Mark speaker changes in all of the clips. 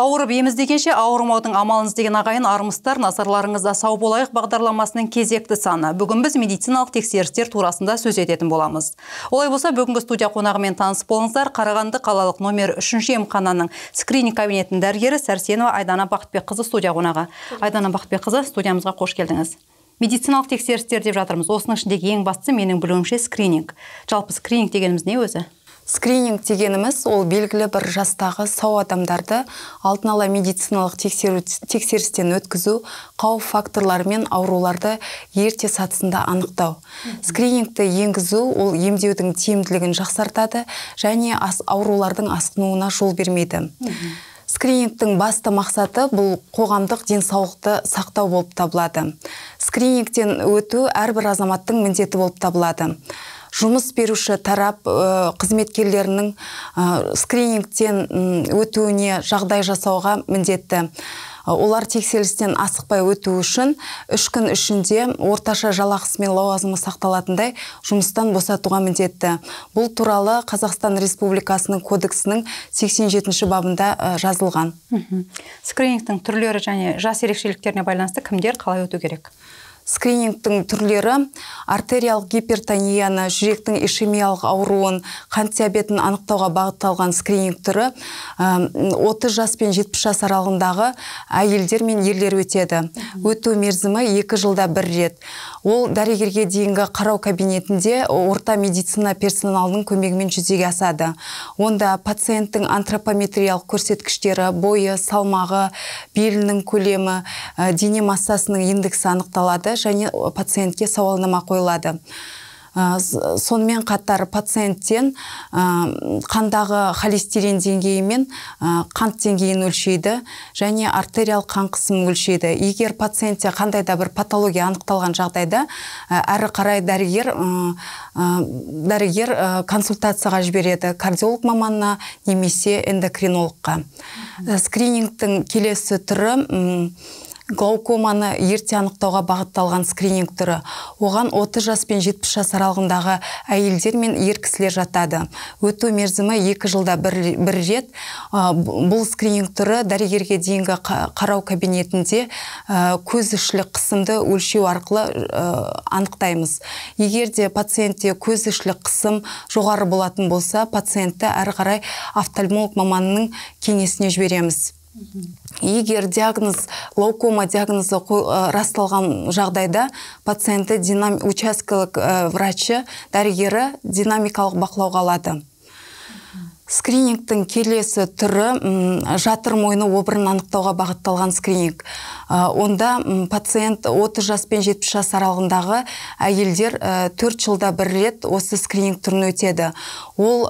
Speaker 1: ауырып ем іздегенше ауырмаудың амалын іздеген ағайын армыстар назарларыңызда сау болайық бағдарламасының кезекті саны бүгін біз медициналық тексерістер турасында сөз ететін боламыз олай болса бүгінгі студия қонағымен таныс болыңыздар қарағанды қалалық номер үшінші емхананың скрининг кабинетінің дәрігері сәрсенова айдана бақытбекқызы студия қонағы айдана бақытбекқызы студиямызға қош келдіңіз медициналық тексерістер деп жатырмыз осының ішіндегі ең бастысы менің білуімше скрининг
Speaker 2: жалпы скрининг дегеніміз не өзі скрининг дегеніміз ол белгілі бір жастағы сау адамдарды алдын ала медициналық тексеру, тексерістен өткізу қауіп факторлары мен ауруларды ерте сатысында анықтау скринингті енгізу ол емдеудің тиімділігін жақсартады және ас, аурулардың асқынуына жол бермейді скринингтің басты мақсаты бұл қоғамдық денсаулықты сақтау болып табылады скринингтен өту әрбір азаматтың міндеті болып табылады жұмыс беруші тарап э, қызметкерлерінің э, скринингтен өтуіне жағдай жасауға міндетті э, олар тексерістен асықпай өту үшін үш күн ішінде орташа жалақысы мен лауазымы сақталатындай жұмыстан босатуға міндетті бұл туралы қазақстан республикасының кодексінің 87 жетінші бабында жазылған
Speaker 1: скринингтің түрлері және жас ерекшеліктеріне байланысты кімдер қалай өту
Speaker 2: керек скринингтің түрлері артериялық гипертонияны жүректің ишемиялық ауруын қант диабетін анықтауға бағытталған скрининг түрі отыз жас пен жетпіс жас аралығындағы әйелдер мен ерлер өтеді өту мерзімі екі жылда бір рет ол дәрігерге дейінгі қарау кабинетінде орта медицина персоналының көмегімен жүзеге асады онда пациенттің антропометриялық көрсеткіштері бойы салмағы белінің көлемі дене массасының индексі анықталады және пациентке сауалнама қойылады э, сонымен қатар пациенттен э, қандағы холестерин деңгейі мен э, қант деңгейін өлшейді және артериялық қан қысымын өлшейді егер пациентте қандай да бір патология анықталған жағдайда әрі қарай дәрігер дәрігер консультацияға жібереді кардиолог маманына немесе эндокринологқа скринингтің келесі түрі глаукоманы ерте анықтауға бағытталған скрининг түрі оған 30 жас пен 70 жас аралығындағы әйелдер мен ер жатады өту мерзімі екі жылда бір, рет бұл скрининг түрі дәрігерге дейінгі қарау кабинетінде көз көзішілік қысымды өлшеу арқылы анықтаймыз егер де пациентте көзішілік қысым жоғары болатын болса пациентті әрі қарай офтальмолог маманының кеңесіне жібереміз егер диагноз лаукома диагнозы э, расталған жағдайда пациентті динам, учаскелік э, врачы дәрігері динамикалық бақылауға алады скринингтің келесі түрі жатыр мойны обырын анықтауға бағытталған скрининг онда пациент 30 жас пен 70 жас аралығындағы әйелдер төрт жылда бір рет осы скрининг түрін өтеді ол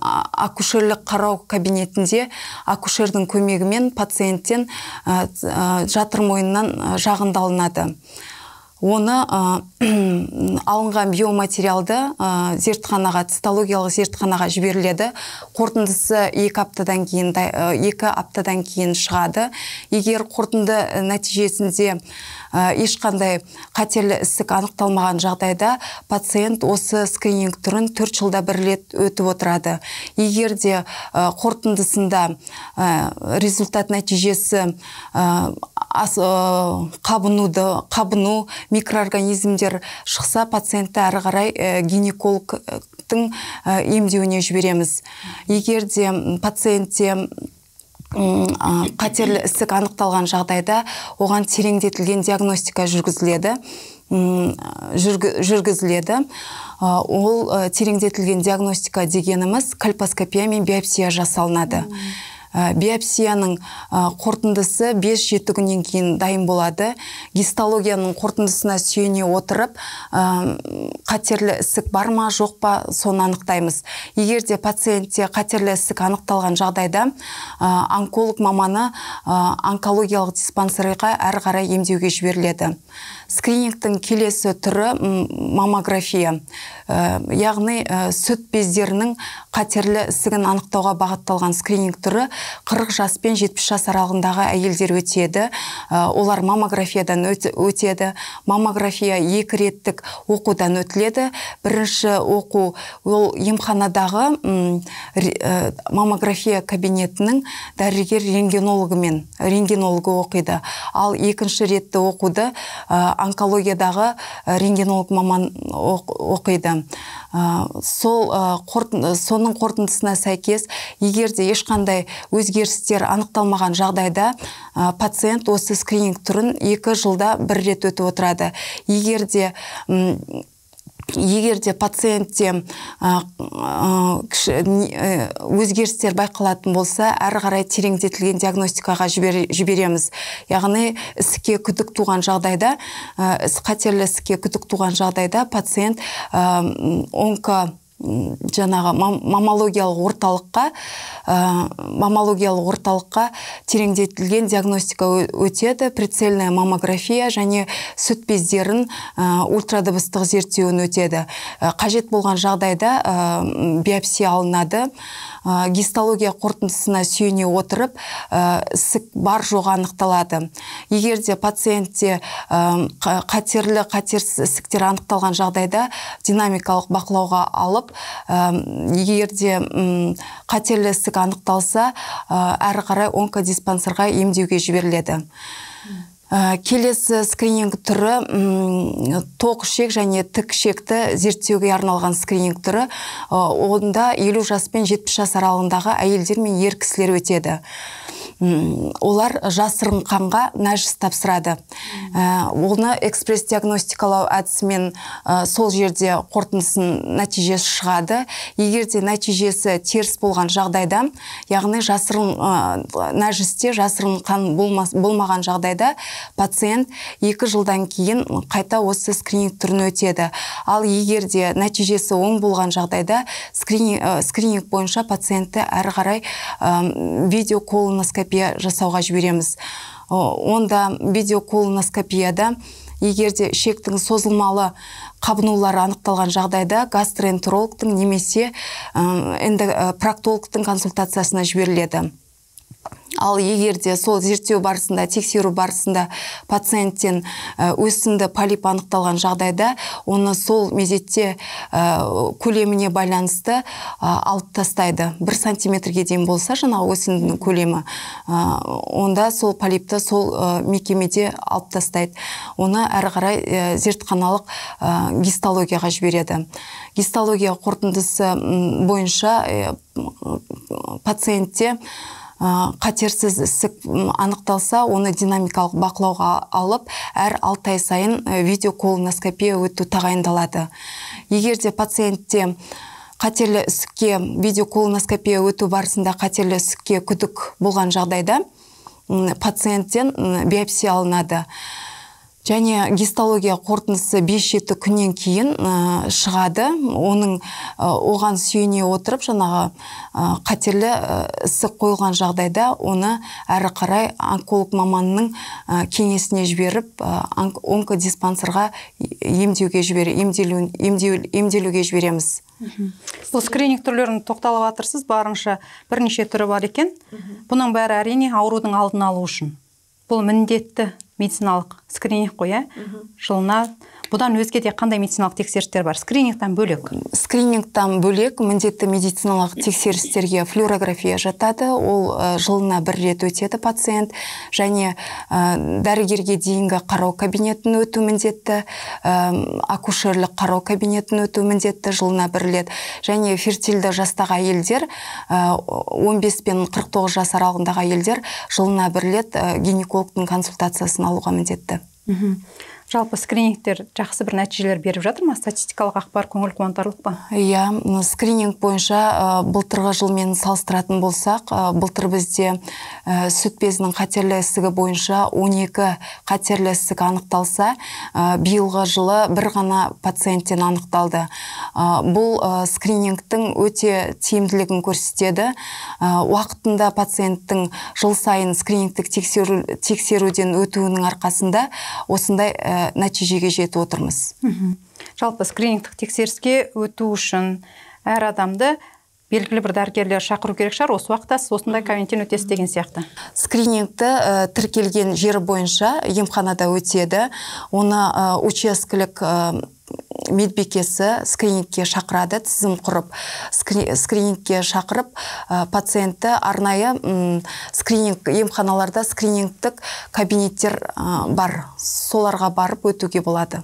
Speaker 2: акушерлік қарау кабинетінде акушердің көмегімен пациенттен жатыр мойнынан алынады оны алынған биоматериалды зертханаға цитологиялық зертханаға жіберіледі қорытындысы екі аптадан кейін екі аптадан кейін шығады егер қорытынды нәтижесінде ешқандай қатерлі ісік анықталмаған жағдайда пациент осы скрининг түрін төрт жылда бір рет өтіп отырады егер де қорытындысында результат нәтижесі Э, қабынуды қабыну микроорганизмдер шықса пациентті әрі қарай э, гинекологтың э, емдеуіне жібереміз егер де пациентте қатерлі ісік анықталған жағдайда оған тереңдетілген диагностика жүргізіледі жүргізіледі ол тереңдетілген диагностика дегеніміз кальпоскопия мен биопсия жасалынады ә, биопсияның ә, қорытындысы 5-7 күннен кейін дайын болады гистологияның қорытындысына сүйене отырып ә, қатерлі ісік бар ма жоқ па соны анықтаймыз егер де пациентте қатерлі ісік анықталған жағдайда онколог маманы ә, онкологиялық диспансерға әрі қарай емдеуге жіберіледі скринингтің келесі түрі маммография ә, яғни ә, сүт бездерінің қатерлі ісігін анықтауға бағытталған скрининг түрі 40 жас пен 70 жас аралығындағы әйелдер өтеді ә, олар маммографиядан өтеді маммография екі реттік оқудан өтіледі бірінші оқу ол емханадағы ә, маммография кабинетінің дәрігер рентгенологымен рентгенологы оқиды ал екінші ретті оқуды ә, онкологиядағы рентгенолог маман оқиды сол соның қорытындысына сәйкес егер де ешқандай өзгерістер анықталмаған жағдайда пациент осы скрининг түрін екі жылда бір рет өтіп отырады егер де егер де пациентте э, өзгерістер байқалатын болса әрі қарай тереңдетілген диагностикаға жібереміз яғни іске күдік туған жағдайда іс қатерлі іске күдік туған жағдайда пациент онко жаңағы мамологиялық орталыққа ә, мамологиялық орталыққа тереңдетілген диагностика өтеді прицельная маммография және сүт бездерін ә, ультрадыбыстық зерттеуін өтеді э, қажет болған жағдайда биопсия алынады ә, гистология қорытындысына сүйене отырып ә, бар жоғы анықталады егер де пациентте э, қатерлі қатерсіз ісіктер анықталған жағдайда динамикалық бақылауға алып ә, егер де қатерлі ісік анықталса әрі қарай онкодиспансерға емдеуге жіберіледі Ә, келесі скрининг түрі тоқ шек және тік шекті зерттеуге арналған скрининг түрі ә, онда елу жас пен жетпіс жас аралығындағы әйелдер мен ер кісілер өтеді олар жасырын қанға нәжіс тапсырады ә, оны экспресс диагностикалау әдісімен ә, сол жерде қорытындысын нәтижесі шығады егер де нәтижесі теріс болған жағдайда яғни жасырын ә, нәжісте жасырын қан болмаған жағдайда пациент екі жылдан кейін қайта осы скрининг түрін өтеді ал егер де нәтижесі оң болған жағдайда скрининг, бойынша пациентті әрі қарай видео колоноскопия жасауға жібереміз онда видеоколоноскопияда егер де ішектің созылмалы қабынулары анықталған жағдайда гастроэнтерологтың немесе ә, консультациясына жіберіледі ал егер де сол зерттеу барысында тексеру барысында пациенттен э, өсімді полип анықталған жағдайда оны сол мезетте э, көлеміне байланысты э, алып тастайды бір сантиметрге дейін болса жаңағы өсімдінің көлемі онда сол полипті сол мекемеде алып тастайды оны әрі қарай зертханалық гистологияға жібереді гистология қорытындысы бойынша пациентте қатерсіз ісік анықталса оны динамикалық бақылауға алып әр алты ай сайын э, видеоколоноскопия өту тағайындалады Егерде пациентте қатерлі ісікке видеоколоноскопия өту барысында қатерлі ісікке күдік болған жағдайда пациенттен биопсия алынады және гистология қорытындысы бес жеті күннен кейін шығады оның оған сүйене отырып жаңағы ә, қатерлі ісік қойылған жағдайда оны әрі қарай онколог маманның кеңесіне жіберіп онкодиспансерға емдеуге жібер емделу, емделуге жібереміз
Speaker 1: бұл скрининг түрлерін тоқталып жатырсыз барынша бірнеше түрі бар екен бұның бәрі әрине аурудың алдын алу үшін бұл міндетті медициналық скрининг қой иә жылына бұдан өзге де қандай медициналық тексерістер бар скринингтан бөлек
Speaker 2: скринингтан бөлек міндетті медициналық тексерістерге флюорография жатады ол жылына бір рет өтеді пациент және ә, дәрігерге дейінгі қарау кабинетін өту міндетті ә, акушерлік қарау кабинетін өту міндетті жылына бір рет және фертильді жастағы әйелдер ә, 15 пен 49 жас аралығындағы әйелдер жылына бір рет гинекологтың консультациясын алуға міндетті
Speaker 1: жалпы скринингтер жақсы бір нәтижелер беріп жатыр ма статистикалық ақпар көңіл қуантарлық па
Speaker 2: иә скрининг бойынша ә, былтырғы жылмен салыстыратын болсақ ә, былтыр бізде ә, сүт безінің қатерлі ісігі бойынша 12 қатерлі ісік анықталса ә, биылғы жылы бір ғана пациенттен анықталды бұл скринингтің өте тиімділігін көрсетеді уақытында пациенттің жыл сайын скринингтік тексеру, тексеруден өтуінің арқасында осындай ә, нәтижеге жетіп отырмыз
Speaker 1: жалпы скринингтік тексеріске өту үшін әр адамды белгілі бір дәрігерлер шақыру керек шығар осы уақытта сіз осындай карантин өтесіз деген сияқты
Speaker 2: скринингті ә, тіркелген жері бойынша емханада өтеді оны ә, учаскелік медбикесі скринингке шақырады тізім құрып скринингке шақырып ә, пациентті арнайы скрининг емханаларда скринингтік кабинеттер бар соларға барып өтуге болады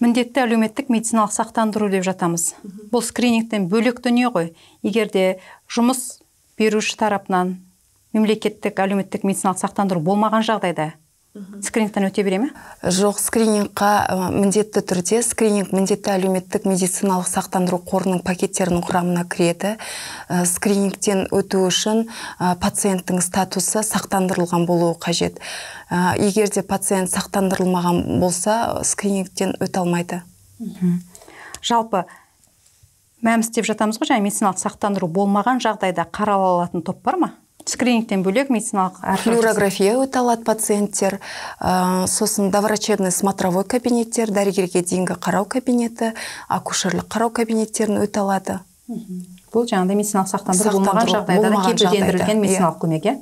Speaker 1: міндетті әлеуметтік медициналық сақтандыру деп жатамыз бұл скринингтен бөлек дүние ғой егер де жұмыс беруші тарапынан
Speaker 2: мемлекеттік әлеуметтік медициналық сақтандыру болмаған жағдайда скринингтен өте бере ме жоқ скринингқа э, міндетті түрде скрининг міндетті әлеуметтік медициналық сақтандыру қорының пакеттерінің құрамына кіреді э, скринингтен өту үшін э, пациенттің статусы сақтандырылған болуы қажет Егерде егер де пациент сақтандырылмаған болса скринингтен өте алмайды
Speaker 1: жалпы мәмс деп жатамыз ғой жаңағы медициналық сақтандыру болмаған жағдайда қарала алатын топ бар ма скринингтен бөлек
Speaker 2: медициналық флюорография өте алады пациенттер ә, сосын доврачебный смотровой кабинеттер дәрігерге дейінгі қарау кабинеті акушерлік қарау кабинеттерін өте алады бұл жаңағыдай медициналық сақтандыру болмаған жағдайда кепілдендірілген иә. медициналық көмек иә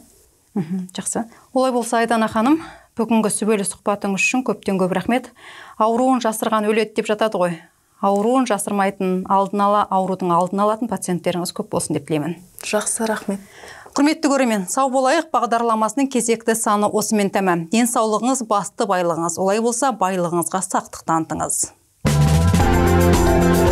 Speaker 1: жақсы олай болса айдана ханым бүгінгі сүбелі сұхбатыңыз үшін көптен көп рахмет ауруын жасырған өледі деп жатады ғой ауруын жасырмайтын алдын ала аурудың алдын алатын пациенттеріңіз көп болсын деп тілеймін жақсы рахмет құрметті көрермен сау болайық бағдарламасының кезекті саны осымен тәмам денсаулығыңыз басты байлығыңыз олай болса байлығыңызға сақтық танытыңыз